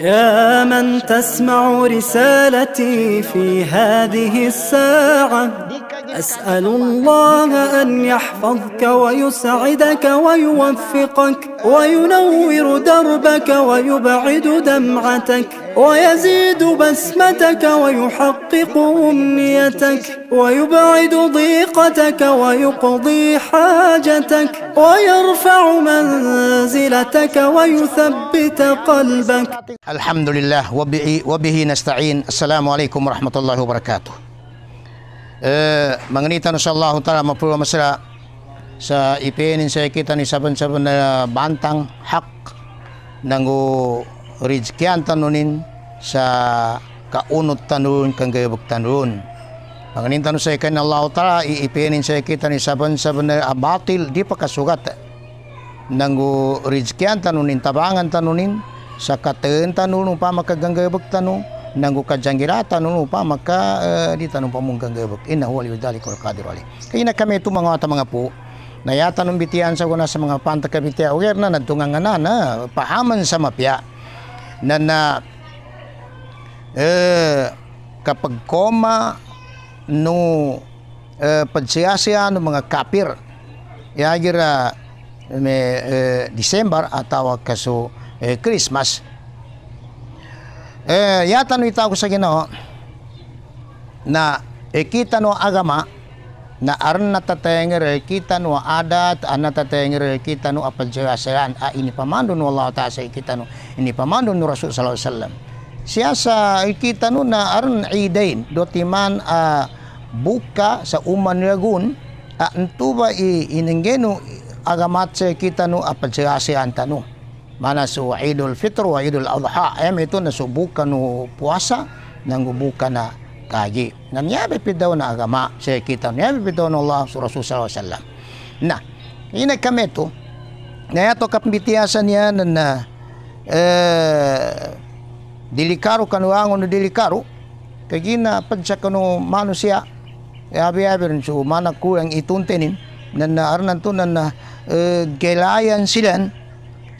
يا من تسمع رسالتي في هذه الساعة أسأل الله أن يحفظك ويسعدك ويوفقك وينور دربك ويبعد دمعتك ويزيد بسمتك ويحقق أمنيتك ويبعد ضيقتك ويقضي حاجتك ويرفع منزلتك ويثبت قلبك الحمد لله وبه, وبه نستعين السلام عليكم ورحمة الله وبركاته eh, manganita na sa Allah Ta'ala mapulwa masira sa ipinin sa kita ni saban-saban na bantang hak nang rijkyan tanunin sa kaunot tanun kang gayabag tanun. Manganin tanun sa ikan Allah Ta'ala iipinin sa kita ni saban-saban na abatil di pa kasugat eh, nang rijkyan tanunin tabangan tanunin sa kateen tanun pa makaganggayabag tanun nangu kajangirata nunu pa maka eh, di tanung pamungkang gebek inna huwa liudzalikul qadir alih kayina kami itu mangata mangapu na yata nung bitian sa kuna sa mga panta kapitia uger na nadtungang na na pahaman eh, sa mapya na na kapag koma no uh, eh, padsiyasya ng mga kapir ya gira me Desember atau atawa kaso Christmas Eh, yatan itaw ko sa Ginoo na ikita no agama na aran natatenger kita no adat an natatenger kita no apadyasayan a ah, inipamando no Allah ta sa ikita no inipamando no Rasul sallallahu alaihi wasallam siya sa ikita no na aran idain dotiman a ah, buka sa umanyagun a ah, antuba i inengeno agamat sa kita no apadyasayan tanu manasu idul fitr wa idul adha em ito nasubukanu puasa nangubukan kaji na niyabipid daw na agama sa kita niyabipid daw na Allah surah Rasul sallallahu alaihi wasallam nah, na ina ya kami to na yato kapbitiasan niya na na eh, dilikaru kanuangon dilikaru kagina manusia ya abi rin so manaku yang ituntenin na naaran nana na, eh, gelayan silan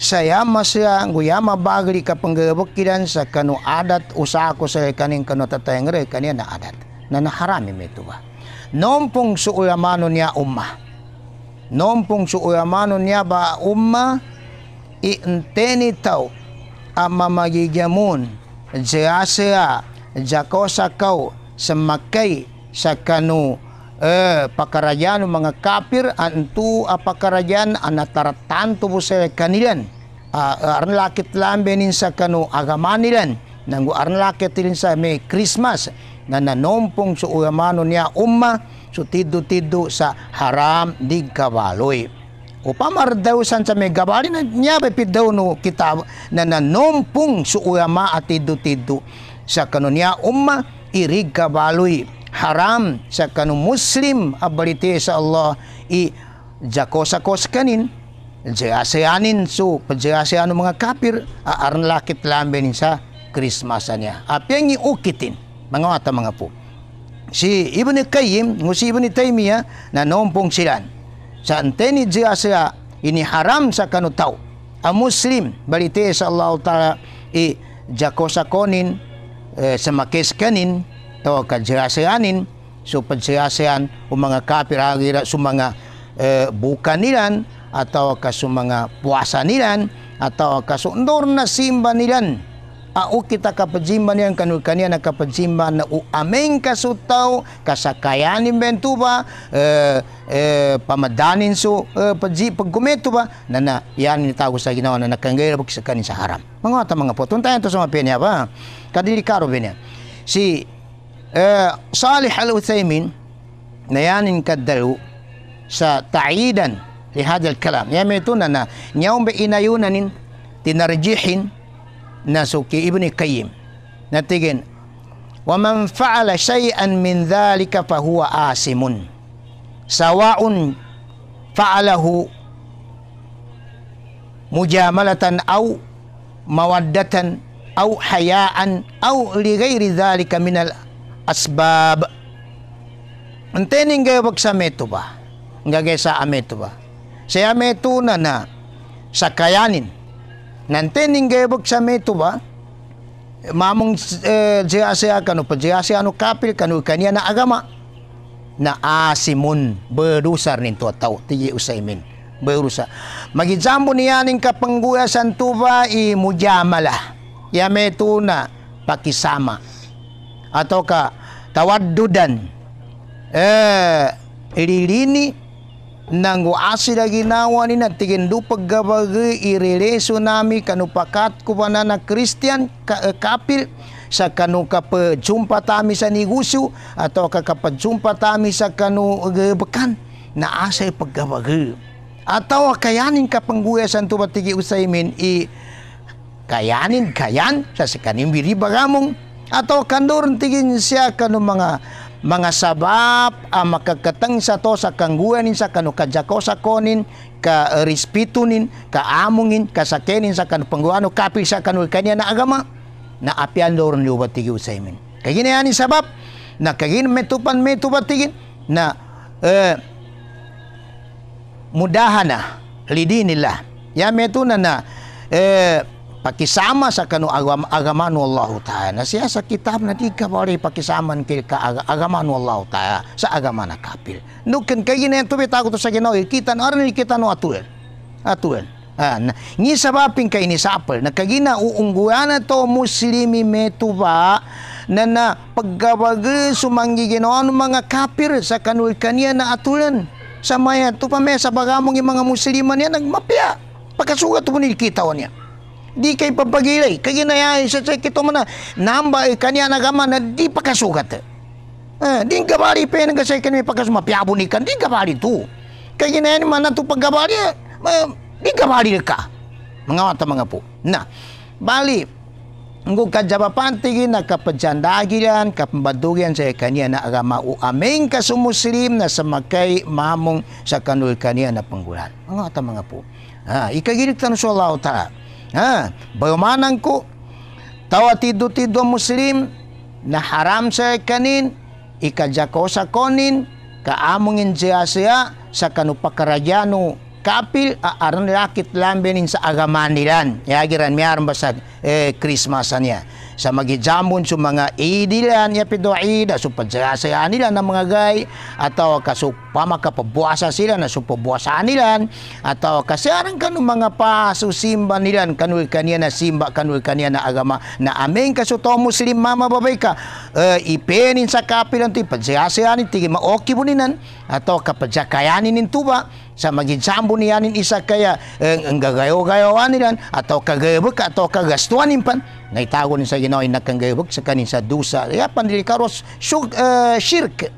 sayama siya guyama bagri ka kapanggabakiran sa kanu adat usako sa kaning kanu tatayang re kaniya na adat na naharami may tuwa noon pong suulamano niya umma noon pong suulamano niya ba umma iinteni tao ang mamagigamon siya siya jakosa kau sa makay sa kanu eh, pakarayan mga kapir antu apakarayan ah, anataratanto po sa kanilan uh, ah, ah, arnlakit lambe sa kanu agaman nilan nang arnlakit din sa may Christmas na nanompong sa uyamano niya umma so tido-tido sa haram di kabaloy o pamardawsan sa may gabali na niya pidaw no kita na nanompong sa uyama at tido-tido sa kanunya umma irig kabaloy haram sakanu muslim abalite sa Allah i jakosakoskanin jaseanin so pajasean mga kapir aaran lakit lambenin sa Christmasa niya. Apa yang iukitin mga mata mga po. Si Ibn Qayyim ng si Ibn na noompong silan. Sa anteni ini haram sa tau A muslim balite sa Allah Ta'ala i jakosakonin eh, sa makiskanin o kadsayasayanin so padsayasayan o mga kapiragira sa mga eh, buka nilan atau ka sa mga puasa nilan atau ka sa nur na simba nilan Ao kita kapajimba niyan kanu kaniya na kapajimba na uameng kasutaw kasakayanin bento ba eh, eh, pamadanin so eh, pagji pagkumento ba na na yan ni tago sa ginawa na nakanggayra buk sa kanin sa haram. Mga ta mga po tuntayan to sa mga pinya ba. Kadili karo Si آه، صالح الأثيمين نيان كدرو ستعيدا لهذا الكلام يميتون أن يوم بإن يونان تنرجيح نسوك ابن قيم نتيجن ومن فعل شيئا من ذلك فهو آسم سواء فعله مجاملة أو مودة أو حياء أو لغير ذلك من asbab ang tening wag sa meto ba nga gay sa ameto ba sa ameto na na sa kayanin nan tening wag sa meto ba mamong eh, jiyasya kanu pa jiyasya ano kapil kanu kaniya na agama na asimon berusar ninto tao tiye usaymin berusa magijambo niya ning kapangguya santuba i mujamala yametuna pakisama ataukah tawaddudan eh ililini nangu asida ginawa ni natigin dupag gabagi ireleso nami kanupakat kupana na Christian ka, eh, kapil sa kanu kapajumpa tami sa negosyo atau kakapajumpa tami sa kanu eh, bekan na asay paggabagi atau kayanin ka pangguya sa tumatigi usaymin i kayanin kayan sa sekanim biri ato kandur tigin siya kanu mga mga sabab a makakatang sa to sa kangguanin sa kanu kajako sa konin ka respetunin ka amungin ka sakenin sa kanu pangguano kapi sa kanu kanya na agama na apian doron liwa tigiw sa imin kaginayani sabap na kagin metupan tigin na eh, mudahan na lidi nila ya metunan na eh, pakisama sa kanu agam, agamanu wallahu ta'ala. Siya sa kitab na di ka bari pakisaman kil ka ag, agamanu wallahu ta'ala sa agama na kapil. Nukin kayo na yan tubitago to sa ginaw, kita no, aran kita no atuel. Atuel. An, ah, ni sa kay ni kagina nagkagina uungguyana to muslimi metuba na na paggabagi sumanggi ginoan mga kapir sa kanul kaniya na atulan sa maya to pa may sa bagamong mga musliman niya nagmapya pagkasugat mo ni kita niya di kay papagilay. Kaya na yan, sa kito mo na, namba, kanya na gama na di pakasugat. Eh, di gabali pa yan, kasi kanya pakasuma, piyabo ni kan, di gabali to. Kaya na yan, man, ito paggabali, eh, di gabali ka. Mga mata mga po. Na, bali, Ngu kajabapan tingin na kapajandagilan, kapambadugian sa kanya na agama o aming kasumuslim na samakay mamong sa kanul kanya na panggulan. Mga ata mga po. Ah, ikagilig tanong sa Allah Ta'ala. Ha, bayumanan ko tawa tido-tido muslim na haram sa kanin ikajako sa konin kaamongin siya siya sa kanupakaradyano kapil aaran lakit lambenin sa agaman nilan. Yagiran miyaran basag eh, Christmasan niya. Sa magijamon sa mga idilan niya pidoida, supadsayasaya nila ng mga gay, ataw kasuk pamakapabuasa sila na supabuasaan nilan ato oh, kasaran kanu mga pasusimba nilan kanu kaniya na simba kanu kaniya na agama na aming kasuto muslim mama babay ka uh, eh, ipenin sa kapilan ti padsiyasianin ti maoki buninan ato oh, kapadsakayanin nin tuba sa magidsambo niyanin isa kaya ang, eh, ang gagayo-gayoan nilan atau oh, kagayabok atau kagastuan impan na itago sa ginawa nakang gayabok sa kanin sa dusa kaya pandilikaros syirk uh, eh, syirk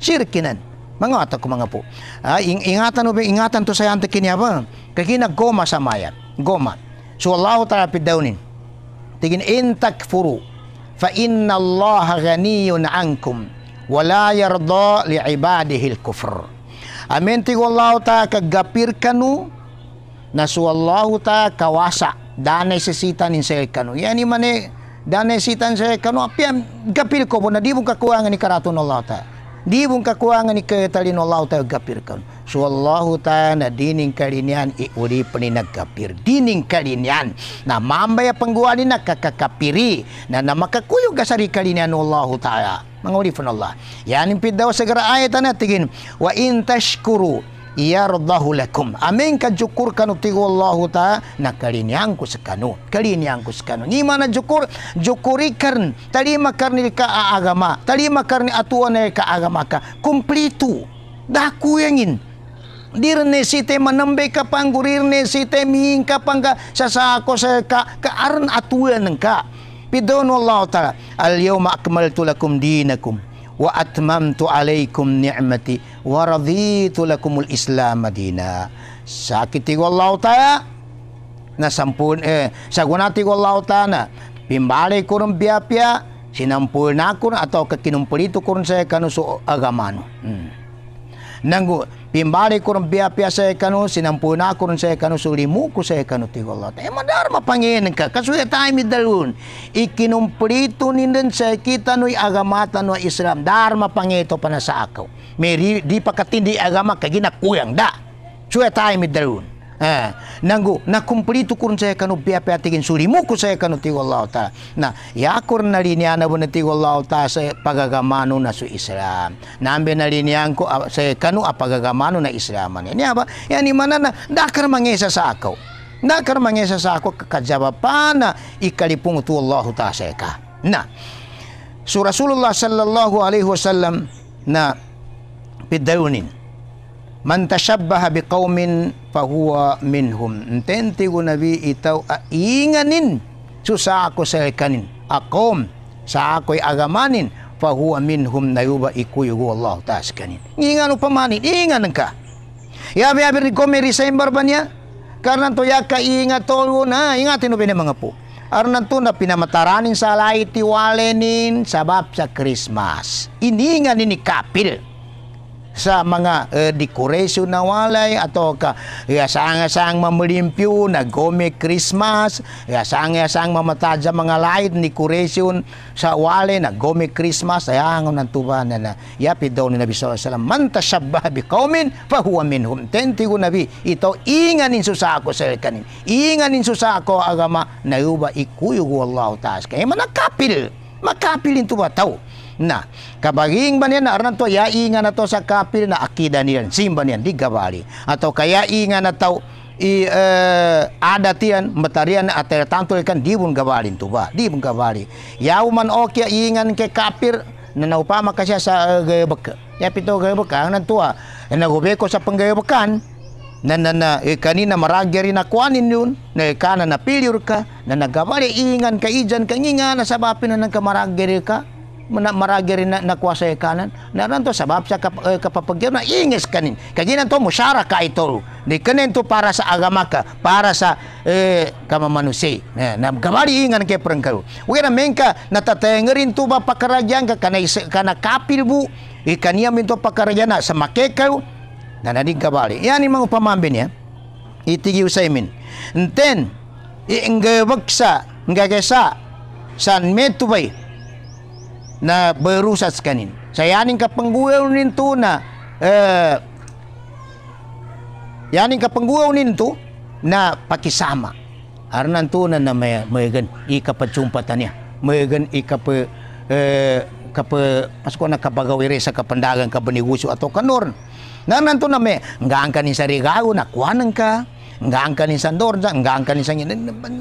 syirkinan Mangata ko mga po. Ah, ing ingatan ubing ingatan to sa yante kinya ba? goma sa Goma. So Allah ta'ala pidawnin. Tigin in fa inna Allah ghaniyun ankum wala yarda li ibadihi al-kufr. Amin ti Allah ta kagapir kanu na su Allah ta kawasa danay sisitan in sa kanu. Yani mane danay sitan sa kanu apian gapil ko na di mo ni karaton Allah ta di bungka kuangan ikatalin Allah ta gapirkan so Allah ta na dining kalinian iuri peninag gapir dining kalinian na mambaya pengguanin na kakakapiri na na makakuyog gasari kalinian Allah taala ya, manguli Allah yan impidaw sa ayat na tigin wa intashkuru ia lakum Amin. Kajukurkan utigo Allah ta na kalini yanku sekanu kalini sekanu ni mana jukur jukuri karn talima karni ka agama talima karni atuan ka agama ka kumplitu daku yangin dirne site manambe ka panggurirne site mihin ka pangga sasako sa ka ka aran atuan ka pidon Allah taala al yawma akmaltu lakum dinakum wa atmamtu alaikum ni'mati wa raditu lakumul islam madina sa kitigo Allah ta'ala na sampun eh sagunati ko Allah ta'ala pimbali atau kakinumpulito kurun saya kanuso agamano anu. hmm. Pimbali kurang biya-piya sa ikano, sinampuna kurang sa ikano, sulimu ko sa ikano, tigolot. Eh, madarma panginan ka. Kasuya tayo midalun. Ikinumplito nindin sa kita no'y agamatan no Islam. Darma pangito pa na sa akaw. May di pa katindi agama, kaginakuyang da. Suya tayo midalun. Eh, nangu na kumplito kun saya kanu piapi atigin suri muku saya kanu tigo Allah ta. Na yakor na linya na bun tigo Allah ta sa pagagamano na su Islam. Nambe nah, na linyan ko ah, saya kanu apagagamanu ah, na Islaman. Ini apa? Ya, ni mana na dakar mangesa sa ako. Dakar mangesa sa pana kakajabapana ikalipung tu Allah ta saya ka. Na Sulullah Rasulullah sallallahu alaihi wasallam na pidayunin man tashabbaha biqaumin fahuwa minhum entente ko nabi itaw ainganin susa ako sa kanin akom sa ako'y agamanin fahuwa minhum nayuba ikuyugo Allah taas kanin ingan upamanin ingan ka yabi yabi ni komeri sa imbarbanya karena to yaka ingat to na ingatin upin yang po Arnan to na pinamataranin sa laiti walenin sabab sa Christmas. Iningan ni kapil. sa mga uh, decoration na walay ato ka yasang-yasang na gome Christmas yasang-yasang mamatad sa mga light decoration sa walay gome Christmas ayangon ah, ng tuban na yapi daw ni Nabi sallallahu manta syabba bi qaumin fa huwa minhum tenti ko nabi ito inganin susa ako sa kanin inganin susa ako agama na nayuba ikuyugo Allah taas kay manakapil makapil into ba Nah, na kabaging ba niyan na aran to yai nga na to sa kapil na akida simba niyan di gabali atau kaya nga na to i uh, eh, adat yan matarian at eh, tantul kan di bun gabali to ba di bun gabali yaw man okya ingan ke kapir na naupama ka siya sa uh, gayabak ya pito gayabak ang nantua na ko sa panggayabakan na na na eh, kanina maragya na akuanin yun na eh, na piliur ka na nagabali ingan ka ijan kanginga na sabapin na nang kamaragya ka na maragiri na nakuwasay kanan naranto sabab sa kap, eh, kapapagyo na ingis kanin kaginan to musyara ka ito di kanin to para sa agama ka para sa eh, kamamanusi eh, na, na gabari ingan kay Wira menka men ka natatayang rin to ba ka kanay kanakapil mo ikaniya e, min to pakaragyan na sa makekaw na nadig gabari yan yung mga pamambin ya itigiw nten imin and then iinggawag sa san metubay na berusas kanin. Sayanin ka pangguyaw ninto na eh, yanin ya ya. eh, nah, ka pangguyaw na pakisama. Arnan to na may mayagan ikapachumpatan niya. Mayagan ikapa eh, kapa pasko na kapagawire sa kapandagan ka baniguso ato kanor. Nananto na may nggaan ka ni sarigaw na kuhanan ka nggak angkan ni Sandorza, nggak angkan ni Sangin.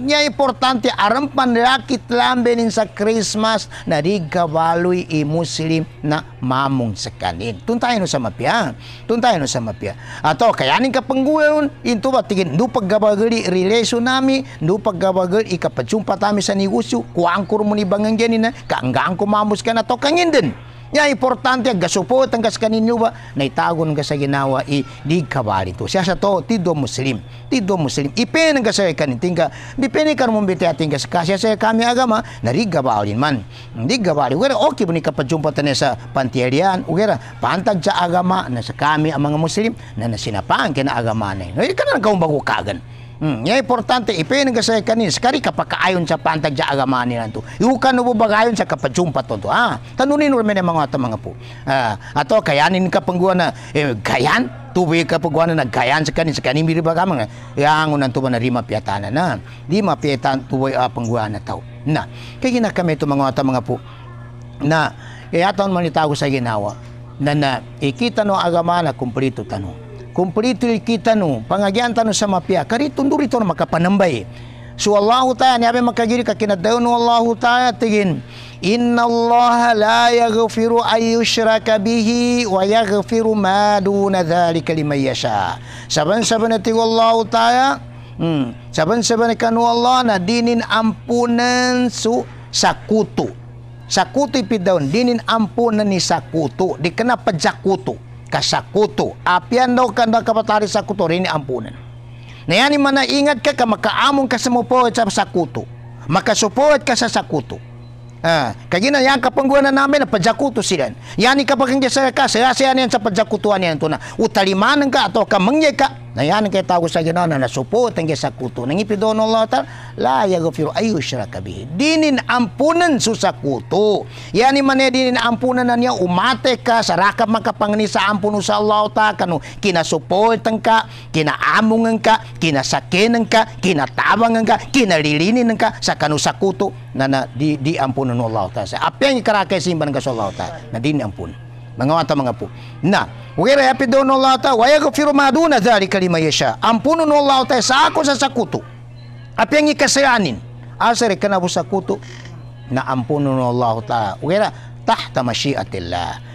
Niya importante, arampan rakit lambenin sa Christmas na di gawaloy i-Muslim na mamung sa kanin. Tuntayan no sa mapya. Tuntayan no sa mapya. Ato, kayanin ka pangguyon, into ba tigin, do paggabagali relasyon nami, do paggabagal ikapatsumpa tami sa negosyo, kuangkor mo muni bangangyanin na, kaanggaan kumamos ka to, kangin din. Nya importante ang gasupot ang gas kaninyo ba naitagon ka sa ginawa i di to. Siya sa to tido muslim. Tido muslim. Ipen ang gasay kanin tingka. Bipeni kan mong bitay tingka sa sa kami agama nariga ba man. Hindi gabari. Ugera okay buni kapajumpa tane sa pantierian. Ugera pantag sa agama na sa kami ang mga muslim na nasinapaan kina agama na. Ngayon ka na nagkaumbago kagan. Hmm, ya importante ipenagasa kanin kari kapakaayon sa pantag sa agamani nanto. Iukan no bagayon sa kapajumpa to, to ah. Tanunin ur men mga ta mga po. Ah, ato kayanin ka pangguan na eh, kayan tuwi ka pagkuan na nagkayan sa kanin sa kanin biri baga mga yang unan tuwa na rima piatana na. Di mapietan tuwi a ah, pangguan na tao. Na, kay gina kami to mga ta mga po. Na, kaya taon manitago sa ginawa na na ikita no agamana na kumpleto tanong. kumplito kita nu pangagian tanu sama pia kari tunduri ton maka panambay so Allah ta'ala ni abe maka jiri kakina daun Allah ta'ala tegin Inna Allah la yaghfiru an yushraka bihi wa yaghfiru ma duna dhalika liman yasha. Saban-saban ti Allah ta'ala Hmm. Saban-saban kanu Allah na dinin ampunan su sakutu. Sakutu pidaun. dinin ampunan ni sakutu dikena pejakutu kasakuto apian daw kanda kapatari sa kutorin ampunan nayani man ingat ka ka makaamong ka sa mupoet sa sakuto makasupoet ka sa sakuto Ah, kagina yang kapangguanan namin na pajakuto sila. Yani kapag ang sa ka, sirasian yan sa pajakutuan yan to na. Utalimanan ka ato ka mangyay ka Nayan kay tawag sa Ginoo na nasuputan kay sakuto nang ipidon Allah ta la yaghfiru ay yushraka bihi. Dinin ampunan kuto. Yani man dinin ampunan na niya umate ka sarakap makapangani sa ampun sa Allah ta kanu kinasuportan ka, kinaamungan ka, kinasakinan ka, kinatawangan ka, kinalilinin ka sa kanu sakuto na, na di, di ampunan Allah ta. Apeng karakay simban ka sa Allah ta na dinin ampunan mga po Na wera yapidonu Allah ta wa yaghfiru ma duna dari kalima yesha, Ampunun Allah ta sa ako sa sakutu. Apa yang ikasiranin? Asari kana busakutu na ampunun Allah ta. Wera tahta masyiatillah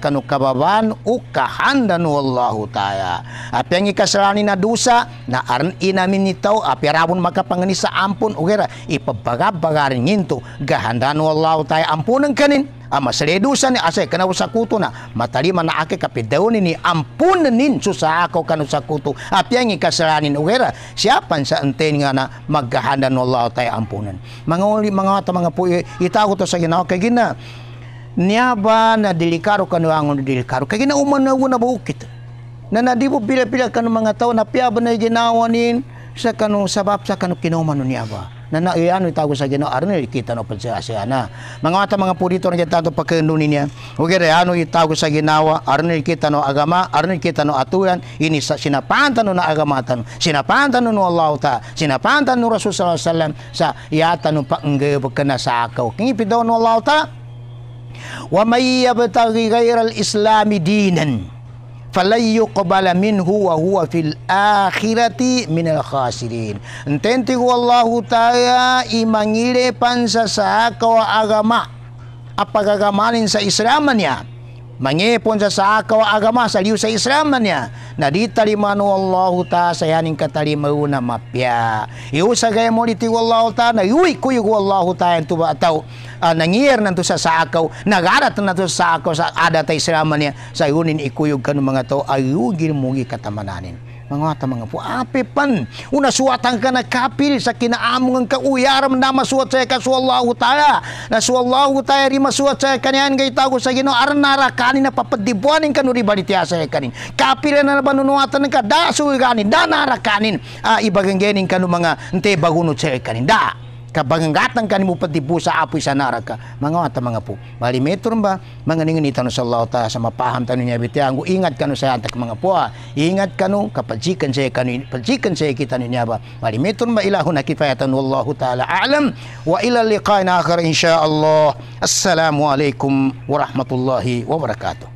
kanu kababan ukahandanu Allahu taala api ang ikasalani na dusa na aran inamin nitaw api rabon makapangani sa ampun ugera ipabagabagarin yinto gahandanu Allahu taala ampunan kanin ama saledusa ni asay kanaw sa kuto na matalima na ake kapidaw ni ampunan nin susa ako kanu sa kuto api ang ikasalanin ugera siyapan sa anten nga na maghahandan wallahu taala ampunan mga uli mga ta mga puyo itago to sa ginawa kay gina niaba na dilikaro kanu angon dilikaro kagina na una bukit na nadibo pila-pila kanu mga tao na piaba na ginawanin sa kanu sabab sa kanu kinuman niaba na na ano iya, tago sa Ginoo aron kita no pansa siya na mga mata mga purito na kita to pagkenduni niya okay re ano ah, itago sa ginawa aron kita no agama aron kita no aturan ini sa sinapantan no na agama tanu sinapantan no Allah ta sinapantan no Rasul sallallahu alaihi wasallam sa yata no panggebo kana sa akaw kingi daw no Allah ta wa may yabtaghi ghayra al islami dinan falay yuqbala minhu wa huwa fil akhirati minal khasirin ntenti wallahu ta'ala imangile pansa sa agama apagagamaalin sa Islaman niya Mangipon sa saakaw agama sa liyo sa Islam niya. Naditalimanu Allah ta sayaning katalimaw na mapya. Iusagay mo niti wallahu ta na yuwi kuyog wallahu ta yung tuba ataw. Uh, ah, nangiyar nanto sa saakaw. Nagarat nanto sa saakaw sa adat Islam niya. Sayunin ikuyog kanung mga tao ayugin mong katamananin. mangota mangapu ape pan una suatang kana kapil sakina amung ang uyar mendama suat saya ka suallahu taala na suallahu taala rima suat saya kanian ga itago sagino arna rakani na papadibuanin kanu ribali tiya saya kanin kapil na banunuatan ka da sulganin da narakanin a ah, ibagengenin kanu mga ente bagunot saya kanin da kabangangatan kanimu patipu sa apoy sa naraka mga ata mga po bali metron ba mga ninginitan sa Allah ta sa mapaham tanu niya bitiang ingat kanu sa atak mga po ha. ingat kanu kapajikan sa kanu pajikan sa kita niya ba bali metron ba ilahu nakifayatan wallahu taala a'lam wa ila liqa'in akhar insyaallah assalamu alaikum warahmatullahi wabarakatuh